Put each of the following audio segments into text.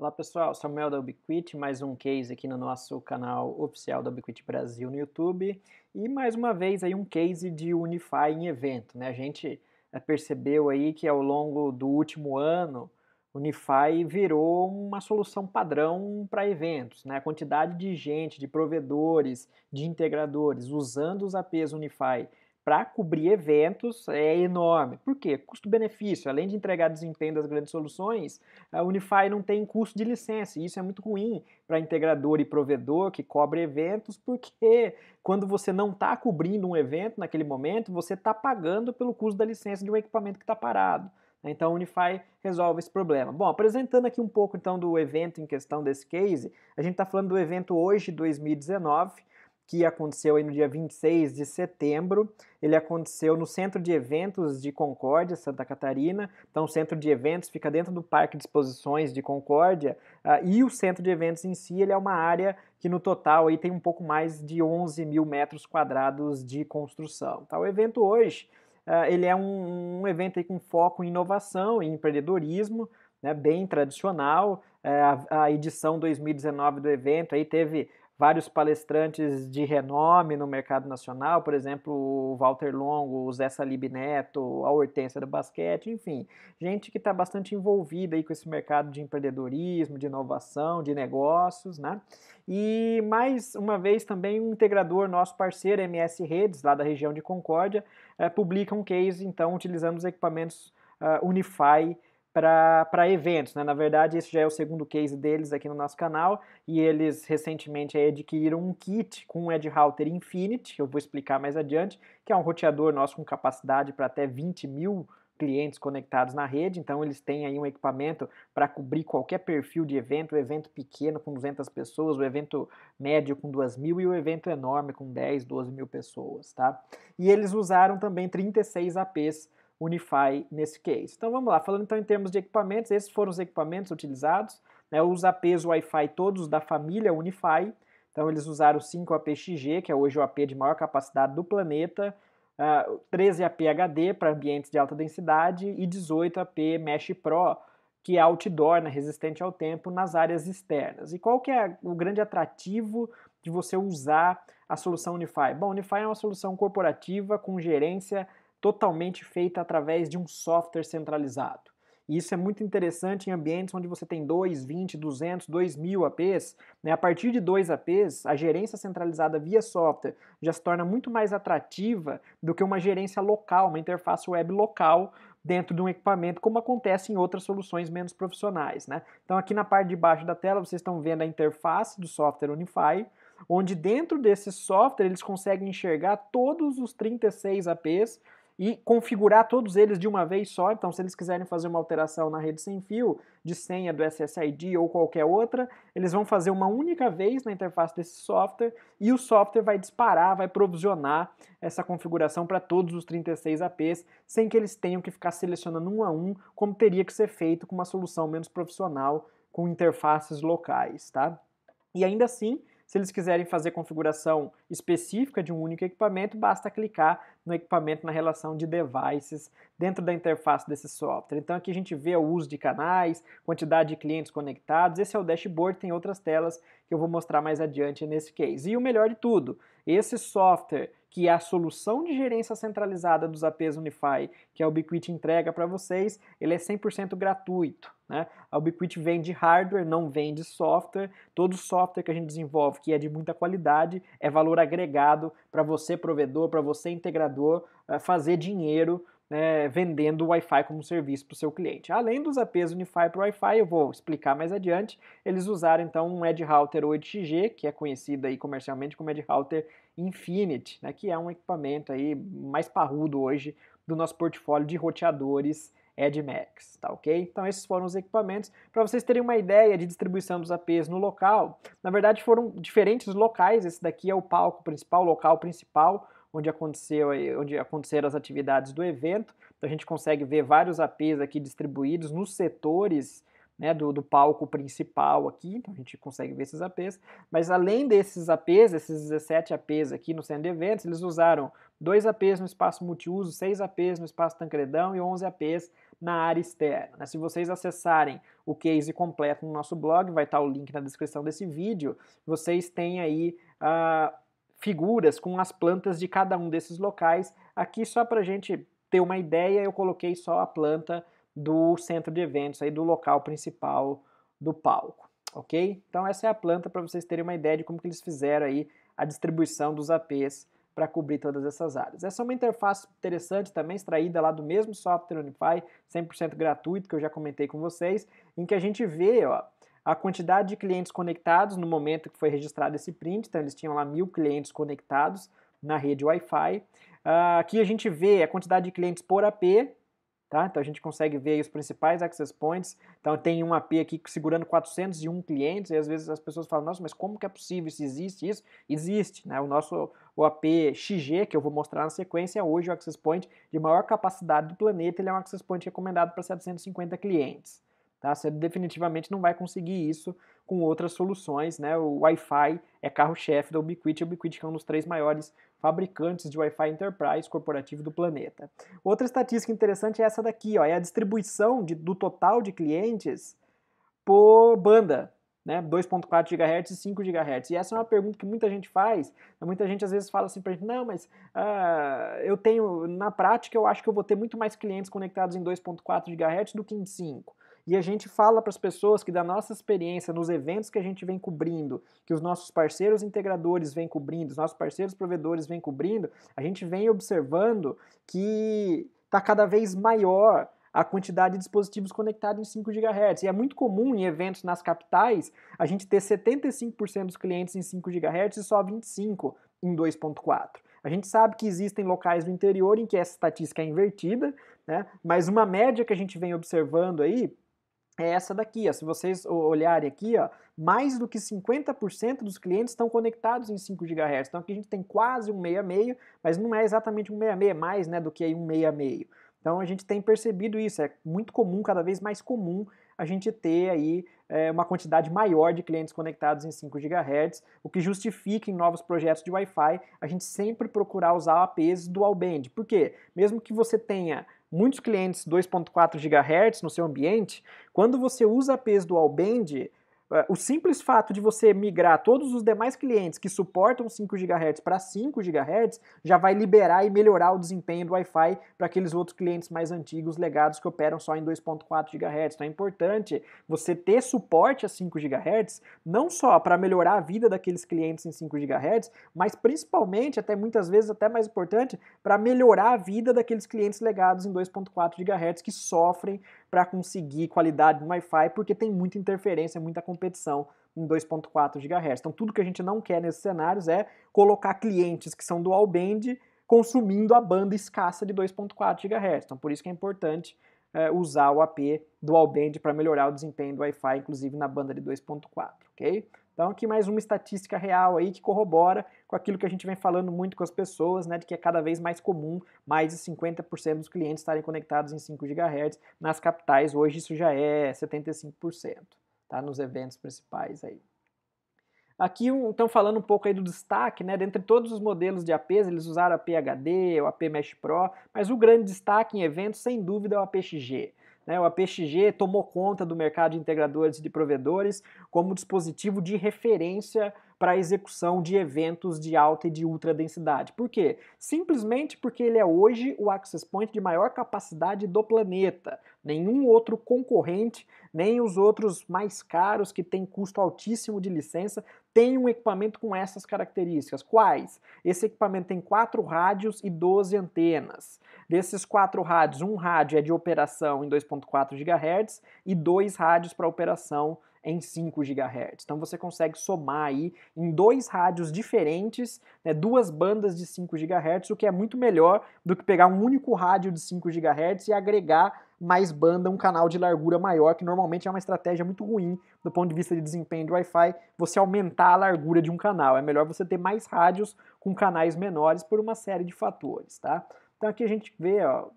Olá pessoal, Samuel da Ubiquiti, mais um case aqui no nosso canal oficial da Ubiquiti Brasil no YouTube e mais uma vez aí um case de Unify em evento, né? A gente eh, percebeu aí que ao longo do último ano Unify virou uma solução padrão para eventos, né? A quantidade de gente, de provedores, de integradores usando os APs Unify para cobrir eventos é enorme. Por quê? Custo-benefício. Além de entregar desempenho das grandes soluções, a Unify não tem custo de licença. E isso é muito ruim para integrador e provedor que cobre eventos, porque quando você não está cobrindo um evento naquele momento, você está pagando pelo custo da licença de um equipamento que está parado. Então, a Unify resolve esse problema. Bom, apresentando aqui um pouco então do evento em questão desse case, a gente está falando do evento hoje, 2019, que aconteceu aí no dia 26 de setembro. Ele aconteceu no Centro de Eventos de Concórdia, Santa Catarina. Então, o Centro de Eventos fica dentro do Parque de Exposições de Concórdia uh, e o Centro de Eventos em si ele é uma área que no total aí tem um pouco mais de 11 mil metros quadrados de construção. Tá? O evento hoje uh, ele é um, um evento com foco em inovação e empreendedorismo, né, bem tradicional. É, a, a, edição 2019 do evento aí teve vários palestrantes de renome no mercado nacional, por exemplo, o Walter Longo, o Zé Salib Neto, a Hortência do Basquete, enfim, gente que está bastante envolvida aí com esse mercado de empreendedorismo, de inovação, de negócios, né? E mais uma vez também um integrador nosso parceiro, MS Redes, lá da região de Concórdia, é, publica um case, então, utilizando os equipamentos ah, Unify, para eventos. Né? Na verdade, esse já é o segundo case deles aqui no nosso canal e eles recentemente adquiriram um kit com o Edge Router Infinity, eu vou explicar mais adiante, que é um roteador nosso com capacidade para até 20 mil clientes conectados na rede, então eles têm aí um equipamento para cobrir qualquer perfil de evento, o evento pequeno com 200 pessoas, o evento médio com 2 mil e o evento enorme com 10, 12 mil pessoas, tá? E eles usaram também 36 APs Unify nesse case. Então vamos lá, falando então em termos de equipamentos, esses foram os equipamentos utilizados, né, os APs Wi-Fi todos da família Unify, então eles usaram 5 ap que é hoje o AP de maior capacidade do planeta, uh, ah, 13 AP-HD para ambientes de alta densidade e 18 AP Mesh Pro, que é outdoor, né, resistente ao tempo, nas áreas externas. E qual que é o grande atrativo de você usar a solução Unify? Bom, Unify é uma solução corporativa com gerência totalmente feita através de um software centralizado. E isso é muito interessante em ambientes onde você tem 2, 20, 200, 2 mil APs. Né? A partir de 2 APs, a gerência centralizada via software já se torna muito mais atrativa do que uma gerência local, uma interface web local dentro de um equipamento, como acontece em outras soluções menos profissionais. Né? Então aqui na parte de baixo da tela vocês estão vendo a interface do software Unify, onde dentro desse software eles conseguem enxergar todos os 36 APs e configurar todos eles de uma vez só. Então, se eles quiserem fazer uma alteração na rede sem fio, de senha do SSID ou qualquer outra, eles vão fazer uma única vez na interface desse software e o software vai disparar, vai provisionar essa configuração para todos os 36 APs, sem que eles tenham que ficar selecionando um a um, como teria que ser feito com uma solução menos profissional com interfaces locais, tá? E ainda assim, se eles quiserem fazer configuração específica de um único equipamento, basta clicar no equipamento na relação de devices dentro da interface desse software. Então aqui a gente vê o uso de canais, quantidade de clientes conectados, esse é o dashboard, tem outras telas que eu vou mostrar mais adiante nesse case. E o melhor de tudo, esse software que é a solução de gerência centralizada dos APs Unify, que a Ubiquiti entrega para vocês, ele é 100% gratuito. Né? A Ubiquiti vende hardware, não vende software. Todo software que a gente desenvolve, que é de muita qualidade, é valor agregado para você, provedor, para você, integrador, eh, fazer dinheiro né, vendendo o Wi-Fi como serviço para o seu cliente. Além dos APs Unify para Wi-Fi, eu vou explicar mais adiante, eles usaram então um Edge Router 8XG, que é conhecido aí comercialmente como Edge Router Infinity, né, que é um equipamento aí mais parrudo hoje do nosso portfólio de roteadores EdMax, tá ok? Então esses foram os equipamentos. Para vocês terem uma ideia de distribuição dos APs no local, na verdade foram diferentes locais, esse daqui é o palco principal, o local principal, onde, aconteceu, onde aconteceram as atividades do evento. Então a gente consegue ver vários APs aqui distribuídos nos setores né, do, do, palco principal aqui, então a gente consegue ver esses APs, mas além desses APs, esses 17 APs aqui no centro de eventos, eles usaram dois APs no espaço multiuso, seis APs no espaço Tancredão e 11 APs na área externa. Né? Se vocês acessarem o case completo no nosso blog, vai estar o link na descrição desse vídeo, vocês têm aí ah, figuras com as plantas de cada um desses locais, aqui só para a gente ter uma ideia, eu coloquei só a planta do centro de eventos, aí do local principal do palco, ok? Então essa é a planta para vocês terem uma ideia de como que eles fizeram aí a distribuição dos APs para cobrir todas essas áreas. Essa é uma interface interessante também, extraída lá do mesmo software Unify, 100% gratuito, que eu já comentei com vocês, em que a gente vê ó, a quantidade de clientes conectados no momento que foi registrado esse print, então eles tinham lá mil clientes conectados na rede Wi-Fi. Uh, aqui a gente vê a quantidade de clientes por AP, Tá? Então a gente consegue ver os principais access points. Então tem um AP aqui segurando 401 clientes e às vezes as pessoas falam: "Nossa, mas como que é possível? Se existe isso?" Existe, né? O nosso o AP XG, que eu vou mostrar na sequência, hoje o access point de maior capacidade do planeta, ele é um access point recomendado para 750 clientes, tá? Você definitivamente não vai conseguir isso com outras soluções, né? O Wi-Fi é carro-chefe da Ubiquiti, a Ubiquiti que é um dos três maiores fabricantes de Wi-Fi Enterprise corporativo do planeta. Outra estatística interessante é essa daqui, ó, é a distribuição de, do total de clientes por banda, né? 2.4 GHz e 5 GHz. E essa é uma pergunta que muita gente faz, muita gente às vezes fala assim pra gente, não, mas uh, eu tenho, na prática eu acho que eu vou ter muito mais clientes conectados em 2.4 GHz do que em 5. E a gente fala para as pessoas que da nossa experiência nos eventos que a gente vem cobrindo, que os nossos parceiros integradores vêm cobrindo, os nossos parceiros provedores vêm cobrindo, a gente vem observando que está cada vez maior a quantidade de dispositivos conectados em 5 GHz. E é muito comum em eventos nas capitais a gente ter 75% dos clientes em 5 GHz e só 25 em 2.4. A gente sabe que existem locais do interior em que essa estatística é invertida, né? mas uma média que a gente vem observando aí é essa daqui. Ó. Se vocês olharem aqui, ó, mais do que 50% dos clientes estão conectados em 5 GHz. Então aqui a gente tem quase um 6,5, meio, mas não é exatamente um meia meio, é mais né, do que um 6,5. meio. Então a gente tem percebido isso, é muito comum, cada vez mais comum a gente ter aí é, uma quantidade maior de clientes conectados em 5 GHz, o que justifica em novos projetos de Wi-Fi a gente sempre procurar usar APs dual band. Por quê? Mesmo que você tenha muitos clientes 2.4 GHz no seu ambiente, quando você usa APs dual band, o simples fato de você migrar todos os demais clientes que suportam 5 GHz para 5 GHz já vai liberar e melhorar o desempenho do Wi-Fi para aqueles outros clientes mais antigos legados que operam só em 2.4 GHz. Então é importante você ter suporte a 5 GHz, não só para melhorar a vida daqueles clientes em 5 GHz, mas principalmente, até muitas vezes até mais importante, para melhorar a vida daqueles clientes legados em 2.4 GHz que sofrem para conseguir qualidade no Wi-Fi, porque tem muita interferência, muita competição em 2.4 GHz. Então tudo que a gente não quer nesses cenários é colocar clientes que são dual band consumindo a banda escassa de 2.4 GHz. Então por isso que é importante é, usar o AP dual band para melhorar o desempenho do Wi-Fi, inclusive na banda de 2.4, ok? Então aqui mais uma estatística real aí que corrobora com aquilo que a gente vem falando muito com as pessoas, né, de que é cada vez mais comum mais de 50% dos clientes estarem conectados em 5 GHz. Nas capitais hoje isso já é 75%, tá, nos eventos principais aí. Aqui estão um, falando um pouco aí do destaque, né? Dentre todos os modelos de APs, eles usaram a PHD, o AP Mesh Pro, mas o grande destaque em eventos, sem dúvida, é o AP né? O APXG tomou conta do mercado de integradores e de provedores como dispositivo de referência para execução de eventos de alta e de ultra densidade. Por quê? Simplesmente porque ele é hoje o access point de maior capacidade do planeta. Nenhum outro concorrente, nem os outros mais caros que têm custo altíssimo de licença, tem um equipamento com essas características. Quais? Esse equipamento tem quatro rádios e 12 antenas. Desses quatro rádios, um rádio é de operação em 2.4 GHz e dois rádios para operação em 5 GHz. Então você consegue somar aí em dois rádios diferentes, né, duas bandas de 5 GHz, o que é muito melhor do que pegar um único rádio de 5 GHz e agregar mais banda, um canal de largura maior, que normalmente é uma estratégia muito ruim do ponto de vista de desempenho de Wi-Fi, você aumentar a largura de um canal. É melhor você ter mais rádios com canais menores por uma série de fatores, tá? Então aqui a gente vê, ó,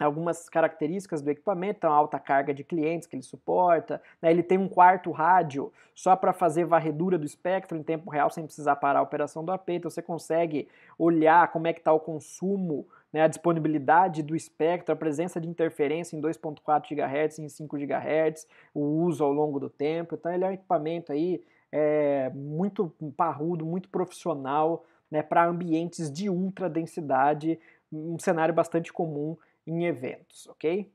algumas características do equipamento, então alta carga de clientes que ele suporta, né? ele tem um quarto rádio só para fazer varredura do espectro em tempo real sem precisar parar a operação do AP, então você consegue olhar como é que está o consumo, né? a disponibilidade do espectro, a presença de interferência em 2.4 GHz, em 5 GHz, o uso ao longo do tempo, então ele é um equipamento aí é, muito parrudo, muito profissional, né? para ambientes de ultra densidade, um cenário bastante comum em eventos, ok?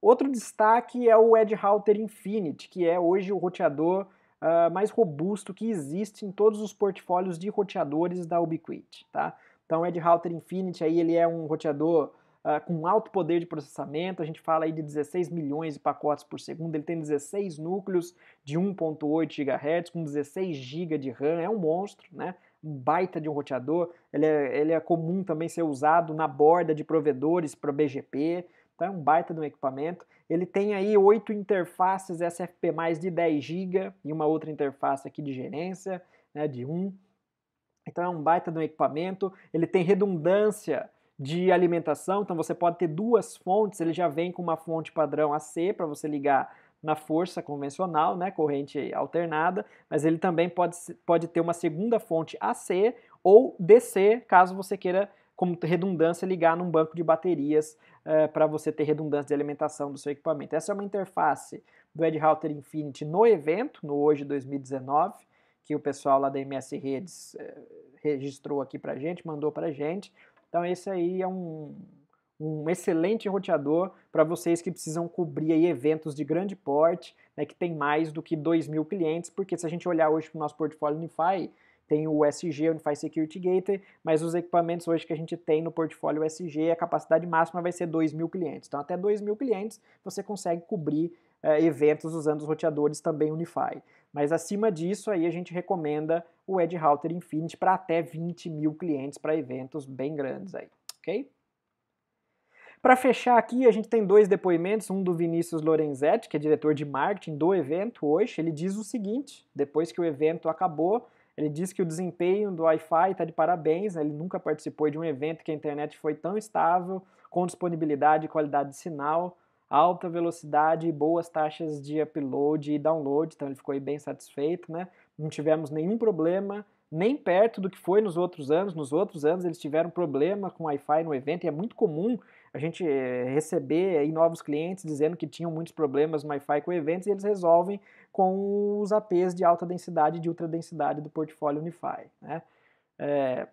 Outro destaque é o Edge Router Infinity, que é hoje o roteador uh, mais robusto que existe em todos os portfólios de roteadores da Ubiquiti, tá? Então o Edge Infinity aí ele é um roteador ah, com alto poder de processamento, a gente fala aí de 16 milhões de pacotes por segundo, ele tem 16 núcleos de 1.8 GHz, com 16 GB de RAM, é um monstro, né? um baita de um roteador, ele é, ele é comum também ser usado na borda de provedores para BGP, então é um baita de um equipamento. Ele tem aí oito interfaces SFP+, de 10 GB e uma outra interface aqui de gerência, né, de 1. Então é um baita de um equipamento. Ele tem redundância de alimentação. Então você pode ter duas fontes, ele já vem com uma fonte padrão AC para você ligar na força convencional, né, corrente alternada, mas ele também pode, pode ter uma segunda fonte AC ou DC, caso você queira, como redundância, ligar num banco de baterias eh, para você ter redundância de alimentação do seu equipamento. Essa é uma interface do Ed Router Infinity no evento, no hoje 2019, que o pessoal lá da MS Redes eh, registrou aqui para gente, mandou para gente então esse aí é um, um excelente roteador para vocês que precisam cobrir aí eventos de grande porte, né, que tem mais do que 2 mil clientes, porque se a gente olhar hoje para o nosso portfólio Unify, tem o SG, Unify Security Gateway, mas os equipamentos hoje que a gente tem no portfólio SG, a capacidade máxima vai ser 2 mil clientes. Então, até 2 mil clientes você consegue cobrir é, eventos usando os roteadores também Unify. Mas acima disso, aí a gente recomenda o Edge Router Infinity para até 20 mil clientes para eventos bem grandes aí, ok? Para fechar aqui, a gente tem dois depoimentos, um do Vinícius Lorenzetti, que é diretor de marketing do evento hoje, ele diz o seguinte, depois que o evento acabou, ele diz que o desempenho do Wi-Fi está de parabéns, né? ele nunca participou de um evento que a internet foi tão estável, com disponibilidade e qualidade de sinal, alta velocidade e boas taxas de upload e download, então ele ficou bem satisfeito, né? Não tivemos nenhum problema, nem perto do que foi nos outros anos. Nos outros anos eles tiveram problema com Wi-Fi no evento e é muito comum a gente eh, receber novos clientes dizendo que tinham muitos problemas no Wi-Fi com eventos e eles resolvem com os APs de alta densidade e de ultra densidade do portfólio Unify, né? É,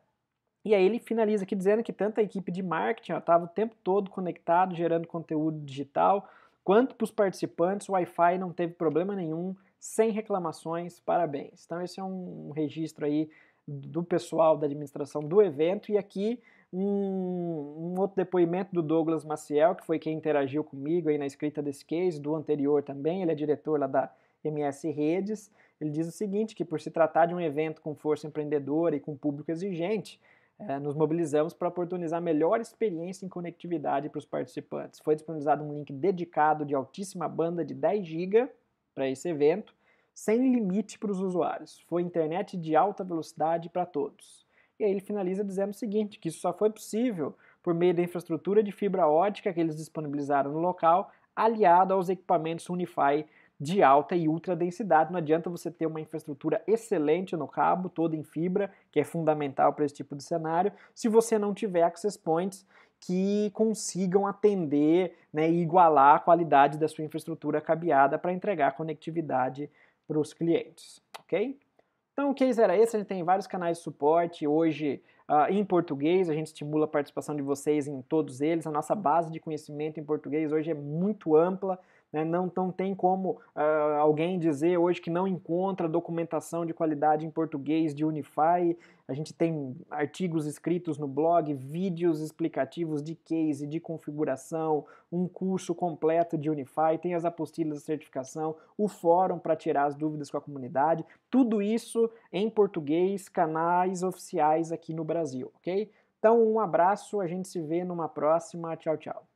e aí ele finaliza aqui dizendo que tanto a equipe de marketing estava o tempo todo conectado, gerando conteúdo digital, quanto para os participantes, o Wi-Fi não teve problema nenhum, sem reclamações, parabéns. Então esse é um registro aí do pessoal da administração do evento e aqui um, um, outro depoimento do Douglas Maciel, que foi quem interagiu comigo aí na escrita desse case, do anterior também, ele é diretor lá da MS Redes. Ele diz o seguinte, que por se tratar de um evento com força empreendedora e com público exigente, é, nos mobilizamos para oportunizar a melhor experiência em conectividade para os participantes. Foi disponibilizado um link dedicado de altíssima banda de 10 GB para esse evento, sem limite para os usuários. Foi internet de alta velocidade para todos. E aí ele finaliza dizendo o seguinte, que isso só foi possível por meio da infraestrutura de fibra ótica que eles disponibilizaram no local, aliado aos equipamentos Unify de alta e ultra densidade. Não adianta você ter uma infraestrutura excelente no cabo, toda em fibra, que é fundamental para esse tipo de cenário, se você não tiver access points que consigam atender né, e igualar a qualidade da sua infraestrutura cabeada para entregar conectividade para os clientes, ok? Então o case era esse, a gente tem vários canais de suporte, hoje Uh, em português, a gente estimula a participação de vocês em todos eles. A nossa base de conhecimento em português hoje é muito ampla. Né? Não, não tem como uh, alguém dizer hoje que não encontra documentação de qualidade em português de Unify. A gente tem artigos escritos no blog, vídeos explicativos de case, de configuração, um curso completo de Unify, tem as apostilas de certificação, o fórum para tirar as dúvidas com a comunidade. Tudo isso em português, canais oficiais aqui no Brasil, ok? Então, um abraço, a gente se vê numa próxima. Tchau, tchau.